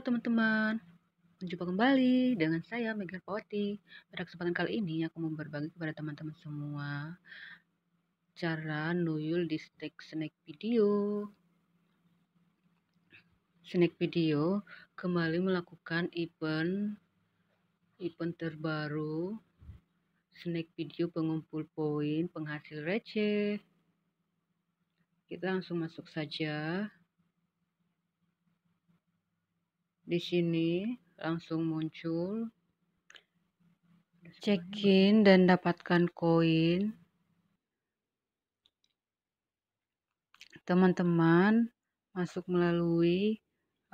Halo teman-teman, jumpa kembali dengan saya Mega Pawati. Pada kesempatan kali ini aku mau berbagi kepada teman-teman semua cara nuyul di stack snack video. Snack video kembali melakukan event event terbaru snack video pengumpul poin penghasil receh. Kita langsung masuk saja. di sini langsung muncul check in dan dapatkan koin teman-teman masuk melalui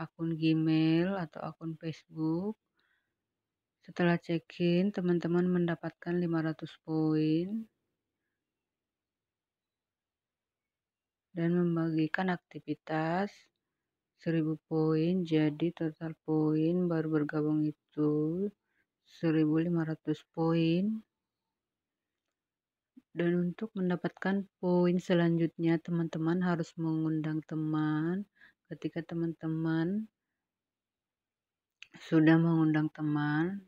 akun Gmail atau akun Facebook setelah check-in, teman-teman mendapatkan 500 poin dan membagikan aktivitas 1000 poin jadi total poin baru bergabung itu 1500 poin dan untuk mendapatkan poin selanjutnya teman-teman harus mengundang teman ketika teman-teman sudah mengundang teman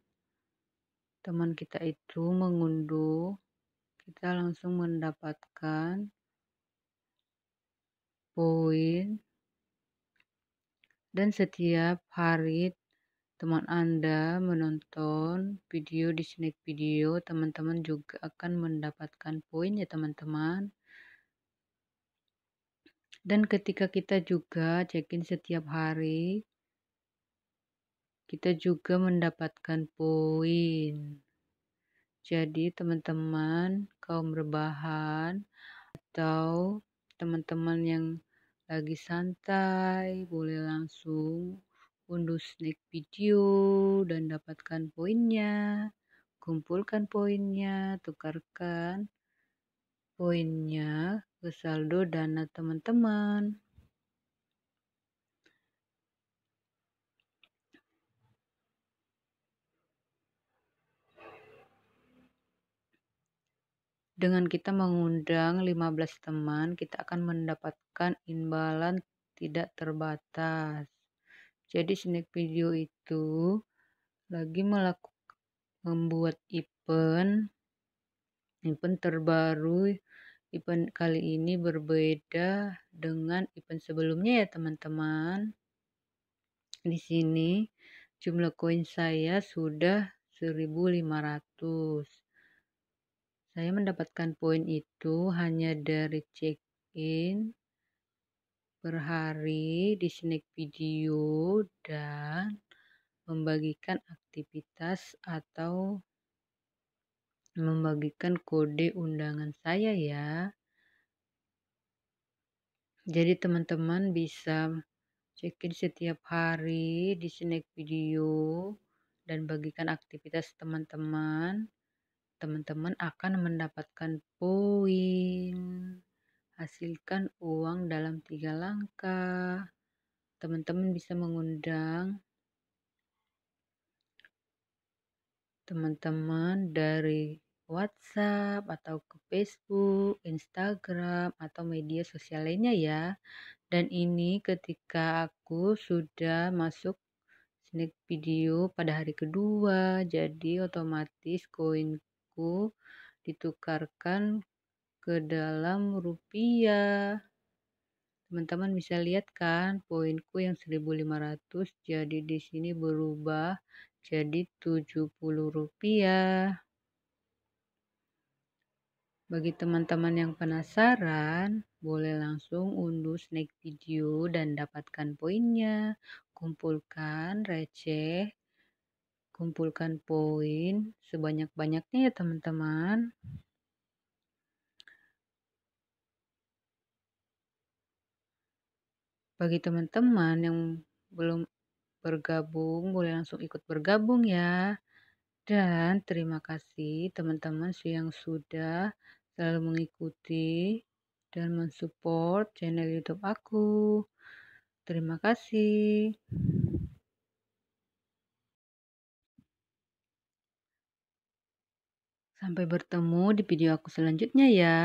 teman kita itu mengunduh kita langsung mendapatkan poin dan setiap hari teman Anda menonton video di snack video, teman-teman juga akan mendapatkan poin ya teman-teman. Dan ketika kita juga check-in setiap hari, kita juga mendapatkan poin. Jadi teman-teman kaum rebahan atau teman-teman yang lagi santai, boleh langsung unduh snack video dan dapatkan poinnya. Kumpulkan poinnya, tukarkan poinnya ke saldo dana teman-teman. Dengan kita mengundang 15 teman, kita akan mendapatkan imbalan tidak terbatas. Jadi snack video itu lagi melakukan membuat event event terbaru event kali ini berbeda dengan event sebelumnya ya teman-teman di sini jumlah koin saya sudah 1500 saya mendapatkan poin itu hanya dari check-in per hari di snack video dan membagikan aktivitas atau membagikan kode undangan saya ya. Jadi teman-teman bisa check-in setiap hari di snack video dan bagikan aktivitas teman-teman teman-teman akan mendapatkan poin. Hasilkan uang dalam tiga langkah. Teman-teman bisa mengundang teman-teman dari WhatsApp atau ke Facebook, Instagram, atau media sosial lainnya ya. Dan ini ketika aku sudah masuk sneak video pada hari kedua, jadi otomatis koin aku ditukarkan ke dalam rupiah. Teman-teman bisa lihat kan poinku yang 1500 jadi di sini berubah jadi 70 rupiah. Bagi teman-teman yang penasaran, boleh langsung unduh snack video dan dapatkan poinnya. Kumpulkan receh kumpulkan poin sebanyak-banyaknya ya teman-teman. Bagi teman-teman yang belum bergabung, boleh langsung ikut bergabung ya. Dan terima kasih teman-teman yang sudah selalu mengikuti dan mensupport channel YouTube aku. Terima kasih. Sampai bertemu di video aku selanjutnya ya.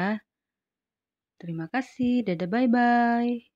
Terima kasih, dadah bye-bye.